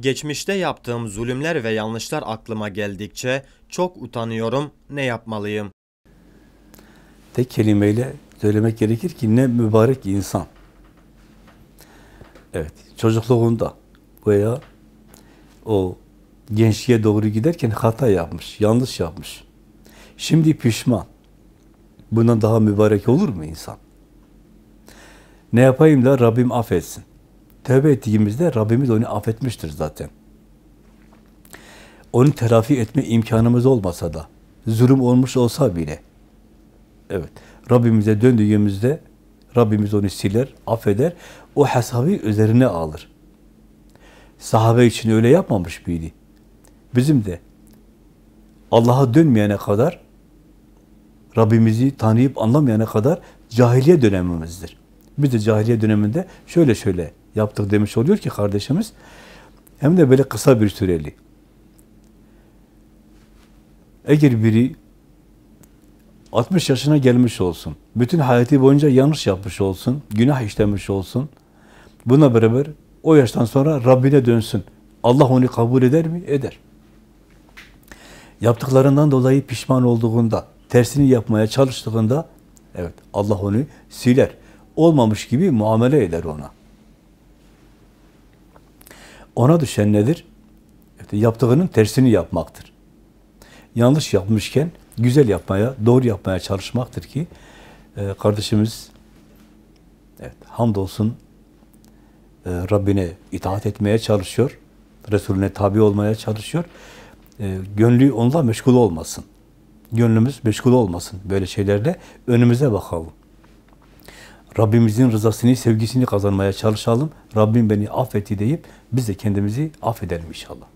Geçmişte yaptığım zulümler ve yanlışlar aklıma geldikçe çok utanıyorum. Ne yapmalıyım? Tek kelimeyle söylemek gerekir ki ne mübarek insan. Evet, çocukluğunda veya o gençliğe doğru giderken hata yapmış, yanlış yapmış. Şimdi pişman. Bundan daha mübarek olur mu insan? Ne yapayım da Rabbim affetsin. Tevbe ettiğimizde Rabbimiz onu affetmiştir zaten. Onu telafi etme imkanımız olmasa da, zulüm olmuş olsa bile, evet, Rabbimize döndüğümüzde Rabbimiz onu siler, affeder, o hesabı üzerine alır. Sahabe için öyle yapmamış biri. Bizim de Allah'a dönmeyene kadar, Rabbimizi tanıyıp anlamayana kadar cahiliye dönemimizdir. Biz de cahiliye döneminde şöyle şöyle yaptık demiş oluyor ki kardeşimiz. Hem de böyle kısa bir süreli. Eğer biri 60 yaşına gelmiş olsun, bütün hayatı boyunca yanlış yapmış olsun, günah işlemiş olsun, buna beraber o yaştan sonra Rabbine dönsün. Allah onu kabul eder mi? Eder. Yaptıklarından dolayı pişman olduğunda, tersini yapmaya çalıştığında, evet Allah onu siler. Olmamış gibi muamele eder ona. Ona düşen nedir? İşte yaptığının tersini yapmaktır. Yanlış yapmışken güzel yapmaya, doğru yapmaya çalışmaktır ki e, kardeşimiz evet, hamdolsun e, Rabbine itaat etmeye çalışıyor. Resulüne tabi olmaya çalışıyor. E, gönlü onunla meşgul olmasın. Gönlümüz meşgul olmasın. Böyle şeylerle önümüze bakalım. Rabbimizin rızasını, sevgisini kazanmaya çalışalım. Rabbim beni affetti deyip biz de kendimizi affedelim inşallah.